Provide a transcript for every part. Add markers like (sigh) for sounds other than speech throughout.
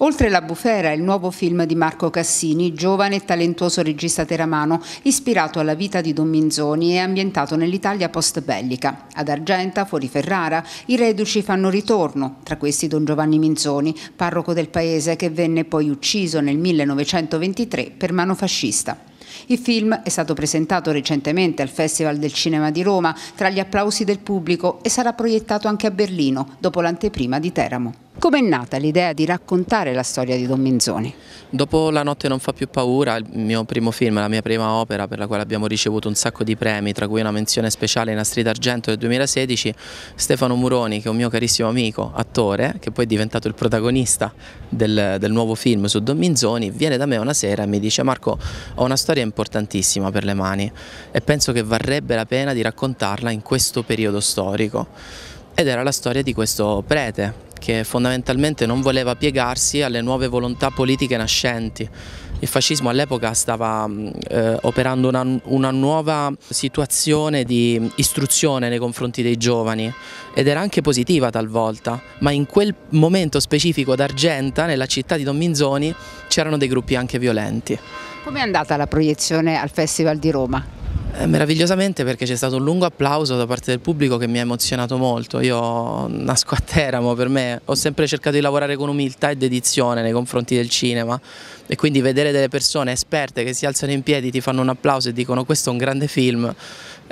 Oltre la bufera, il nuovo film di Marco Cassini, giovane e talentuoso regista teramano, ispirato alla vita di Don Minzoni e ambientato nell'Italia post-bellica. Ad Argenta, fuori Ferrara, i reduci fanno ritorno, tra questi Don Giovanni Minzoni, parroco del paese che venne poi ucciso nel 1923 per mano fascista. Il film è stato presentato recentemente al Festival del Cinema di Roma tra gli applausi del pubblico e sarà proiettato anche a Berlino dopo l'anteprima di Teramo. Com'è nata l'idea di raccontare la storia di Don Minzoni? Dopo La notte non fa più paura, il mio primo film, la mia prima opera per la quale abbiamo ricevuto un sacco di premi, tra cui una menzione speciale in Astrid Argento del 2016, Stefano Muroni, che è un mio carissimo amico, attore, che poi è diventato il protagonista del, del nuovo film su Don Minzoni, viene da me una sera e mi dice Marco ho una storia importantissima per le mani e penso che varrebbe la pena di raccontarla in questo periodo storico ed era la storia di questo prete che fondamentalmente non voleva piegarsi alle nuove volontà politiche nascenti. Il fascismo all'epoca stava mm, eh, operando una, una, nuova situazione di istruzione nei confronti dei giovani ed era anche positiva talvolta, ma in quel momento specifico d'Argenta, nella città di Don Minzoni, c'erano dei gruppi anche violenti. Com'è andata la proiezione al Festival di Roma? Eh, meravigliosamente perché c'è stato un lungo applauso da parte del pubblico che mi ha emozionato molto. Io nasco a Teramo, per me ho sempre cercato di lavorare con umiltà e dedizione nei confronti del cinema e quindi vedere delle persone esperte che si alzano in piedi, ti fanno un applauso e dicono questo è un grande film,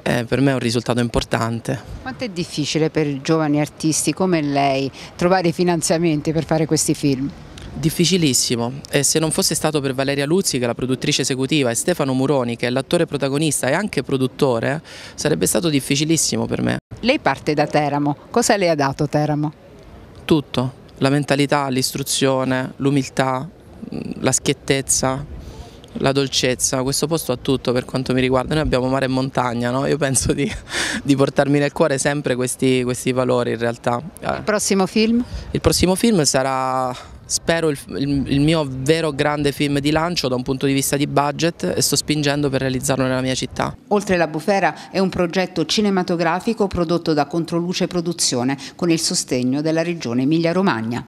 eh, per me è un risultato importante. Quanto è difficile per giovani artisti come lei trovare i finanziamenti per fare questi film? Difficilissimo e se non fosse stato per Valeria Luzzi che è la produttrice esecutiva e Stefano Muroni che è l'attore protagonista e anche produttore sarebbe stato difficilissimo per me. Lei parte da Teramo, cosa le ha dato Teramo? Tutto, la mentalità, l'istruzione, l'umiltà, la schiettezza, la dolcezza, questo posto ha tutto per quanto mi riguarda, noi abbiamo mare e montagna, no? io penso di, (laughs) di, portarmi nel cuore sempre questi, questi valori in realtà. Il prossimo film? Il prossimo film sarà spero il, il, il, mio vero grande film di lancio da un punto di vista di budget e sto spingendo per realizzarlo nella mia città. Oltre la bufera è un progetto cinematografico prodotto da Controluce Produzione con il sostegno della regione Emilia-Romagna.